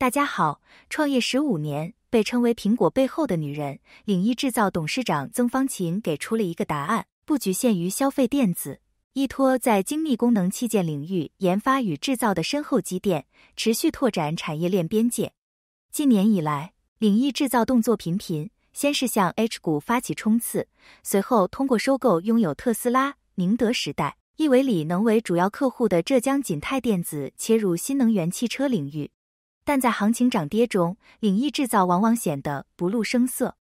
大家好，创业十五年，被称为苹果背后的女人，领益制造董事长曾方琴给出了一个答案：不局限于消费电子，依托在精密功能器件领域研发与制造的深厚积淀，持续拓展产业链边界。近年以来，领益制造动作频频，先是向 H 股发起冲刺，随后通过收购拥有特斯拉、宁德时代、亿维锂能为主要客户的浙江锦泰电子，切入新能源汽车领域。但在行情涨跌中，领益制造往往显得不露声色。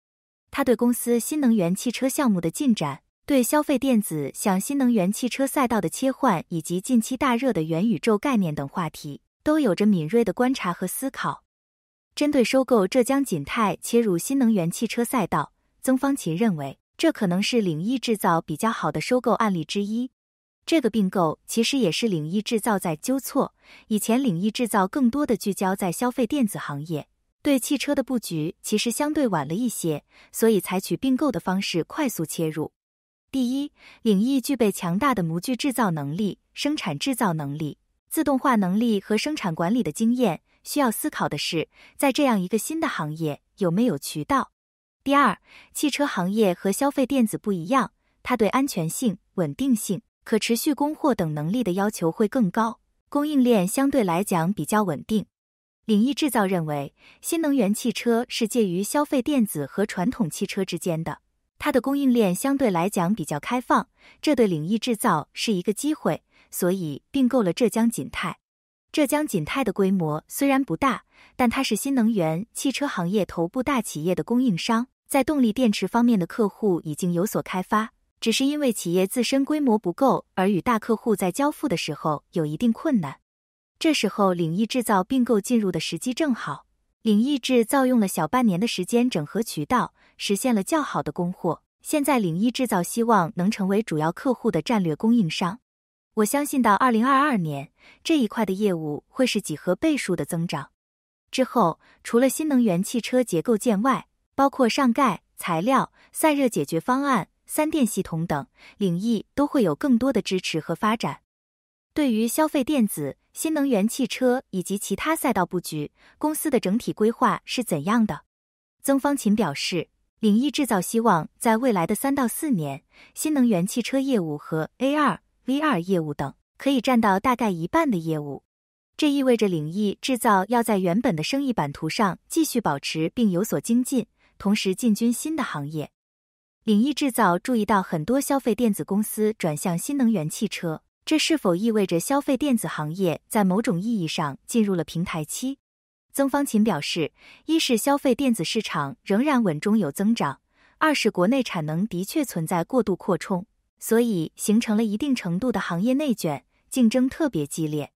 他对公司新能源汽车项目的进展、对消费电子向新能源汽车赛道的切换，以及近期大热的元宇宙概念等话题，都有着敏锐的观察和思考。针对收购浙江锦泰切入新能源汽车赛道，曾方琴认为，这可能是领益制造比较好的收购案例之一。这个并购其实也是领域制造在纠错。以前领域制造更多的聚焦在消费电子行业，对汽车的布局其实相对晚了一些，所以采取并购的方式快速切入。第一，领域具备强大的模具制造能力、生产制造能力、自动化能力和生产管理的经验。需要思考的是，在这样一个新的行业，有没有渠道？第二，汽车行业和消费电子不一样，它对安全性、稳定性。可持续供货等能力的要求会更高，供应链相对来讲比较稳定。领域制造认为，新能源汽车是介于消费电子和传统汽车之间的，它的供应链相对来讲比较开放，这对领域制造是一个机会，所以并购了浙江锦泰。浙江锦泰的规模虽然不大，但它是新能源汽车行业头部大企业的供应商，在动力电池方面的客户已经有所开发。只是因为企业自身规模不够，而与大客户在交付的时候有一定困难。这时候，领益制造并购进入的时机正好。领益制造用了小半年的时间整合渠道，实现了较好的供货。现在，领益制造希望能成为主要客户的战略供应商。我相信，到二零二二年，这一块的业务会是几何倍数的增长。之后，除了新能源汽车结构件外，包括上盖材料、散热解决方案。三电系统等领域都会有更多的支持和发展。对于消费电子、新能源汽车以及其他赛道布局，公司的整体规划是怎样的？曾方琴表示，领域制造希望在未来的三到四年，新能源汽车业务和 AR、VR 业务等可以占到大概一半的业务。这意味着领域制造要在原本的生意版图上继续保持并有所精进，同时进军新的行业。领域制造注意到，很多消费电子公司转向新能源汽车，这是否意味着消费电子行业在某种意义上进入了平台期？曾方琴表示，一是消费电子市场仍然稳中有增长，二是国内产能的确存在过度扩充，所以形成了一定程度的行业内卷，竞争特别激烈。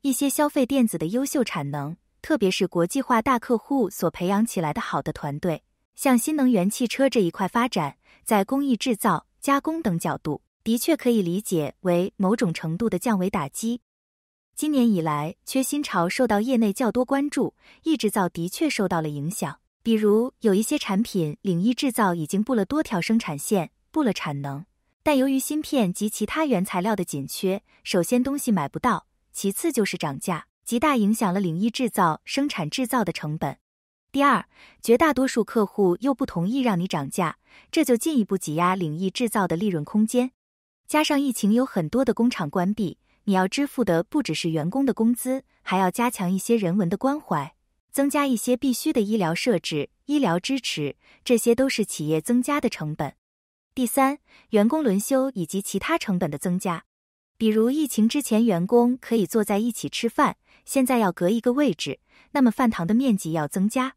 一些消费电子的优秀产能，特别是国际化大客户所培养起来的好的团队。像新能源汽车这一块发展，在工艺制造、加工等角度，的确可以理解为某种程度的降维打击。今年以来，缺芯潮受到业内较多关注，翼制造的确受到了影响。比如，有一些产品，领域制造已经布了多条生产线，布了产能，但由于芯片及其他原材料的紧缺，首先东西买不到，其次就是涨价，极大影响了领域制造生产制造的成本。第二，绝大多数客户又不同意让你涨价，这就进一步挤压领域制造的利润空间。加上疫情有很多的工厂关闭，你要支付的不只是员工的工资，还要加强一些人文的关怀，增加一些必须的医疗设置、医疗支持，这些都是企业增加的成本。第三，员工轮休以及其他成本的增加，比如疫情之前员工可以坐在一起吃饭，现在要隔一个位置，那么饭堂的面积要增加。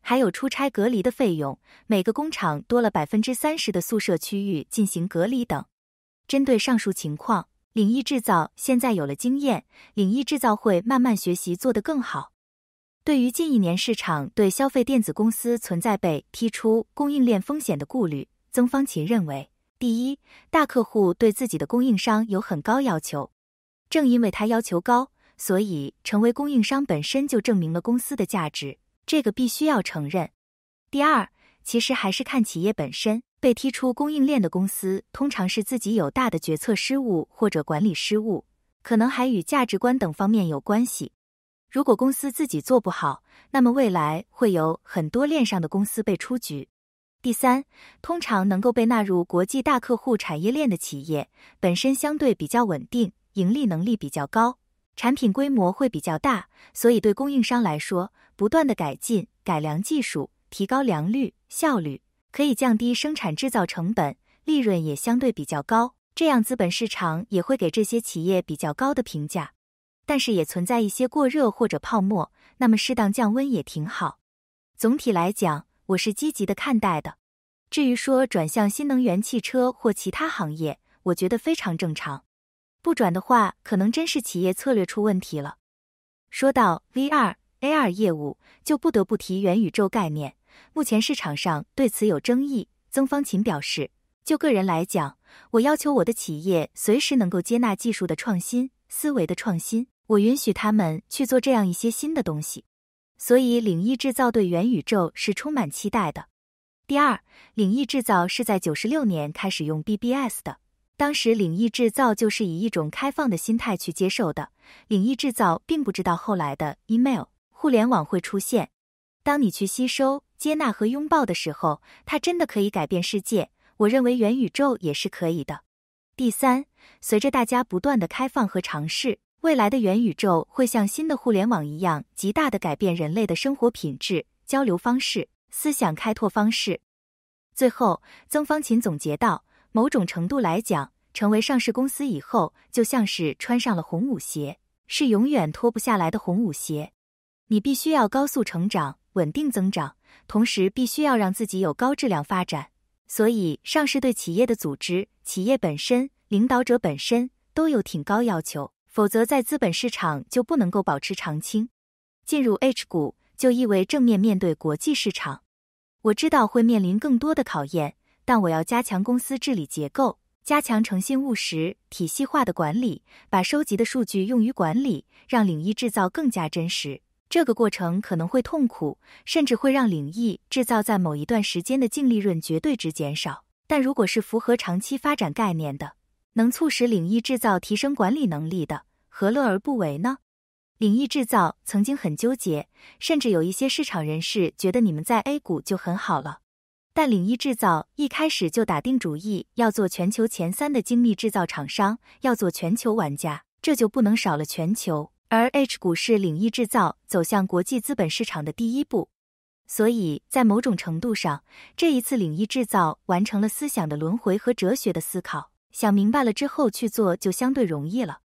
还有出差隔离的费用，每个工厂多了百分之三十的宿舍区域进行隔离等。针对上述情况，领益制造现在有了经验，领益制造会慢慢学习做得更好。对于近一年市场对消费电子公司存在被踢出供应链风险的顾虑，曾方琴认为，第一，大客户对自己的供应商有很高要求，正因为他要求高，所以成为供应商本身就证明了公司的价值。这个必须要承认。第二，其实还是看企业本身。被踢出供应链的公司，通常是自己有大的决策失误或者管理失误，可能还与价值观等方面有关系。如果公司自己做不好，那么未来会有很多链上的公司被出局。第三，通常能够被纳入国际大客户产业链的企业，本身相对比较稳定，盈利能力比较高。产品规模会比较大，所以对供应商来说，不断的改进、改良技术，提高良率、效率，可以降低生产制造成本，利润也相对比较高。这样资本市场也会给这些企业比较高的评价。但是也存在一些过热或者泡沫，那么适当降温也挺好。总体来讲，我是积极的看待的。至于说转向新能源汽车或其他行业，我觉得非常正常。不转的话，可能真是企业策略出问题了。说到 V r A r 业务，就不得不提元宇宙概念。目前市场上对此有争议。曾方琴表示，就个人来讲，我要求我的企业随时能够接纳技术的创新、思维的创新，我允许他们去做这样一些新的东西。所以，领域制造对元宇宙是充满期待的。第二，领域制造是在九十六年开始用 B B S 的。当时领域制造就是以一种开放的心态去接受的，领域制造并不知道后来的 email 互联网会出现。当你去吸收、接纳和拥抱的时候，它真的可以改变世界。我认为元宇宙也是可以的。第三，随着大家不断的开放和尝试，未来的元宇宙会像新的互联网一样，极大的改变人类的生活品质、交流方式、思想开拓方式。最后，曾芳琴总结道。某种程度来讲，成为上市公司以后，就像是穿上了红舞鞋，是永远脱不下来的红舞鞋。你必须要高速成长、稳定增长，同时必须要让自己有高质量发展。所以，上市对企业的组织、企业本身、领导者本身都有挺高要求，否则在资本市场就不能够保持长青。进入 H 股就意味着正面面对国际市场，我知道会面临更多的考验。但我要加强公司治理结构，加强诚信务实体系化的管理，把收集的数据用于管理，让领域制造更加真实。这个过程可能会痛苦，甚至会让领域制造在某一段时间的净利润绝对值减少。但如果是符合长期发展概念的，能促使领域制造提升管理能力的，何乐而不为呢？领域制造曾经很纠结，甚至有一些市场人士觉得你们在 A 股就很好了。但领益制造一开始就打定主意要做全球前三的精密制造厂商，要做全球玩家，这就不能少了全球。而 H 股是领益制造走向国际资本市场的第一步，所以在某种程度上，这一次领益制造完成了思想的轮回和哲学的思考，想明白了之后去做就相对容易了。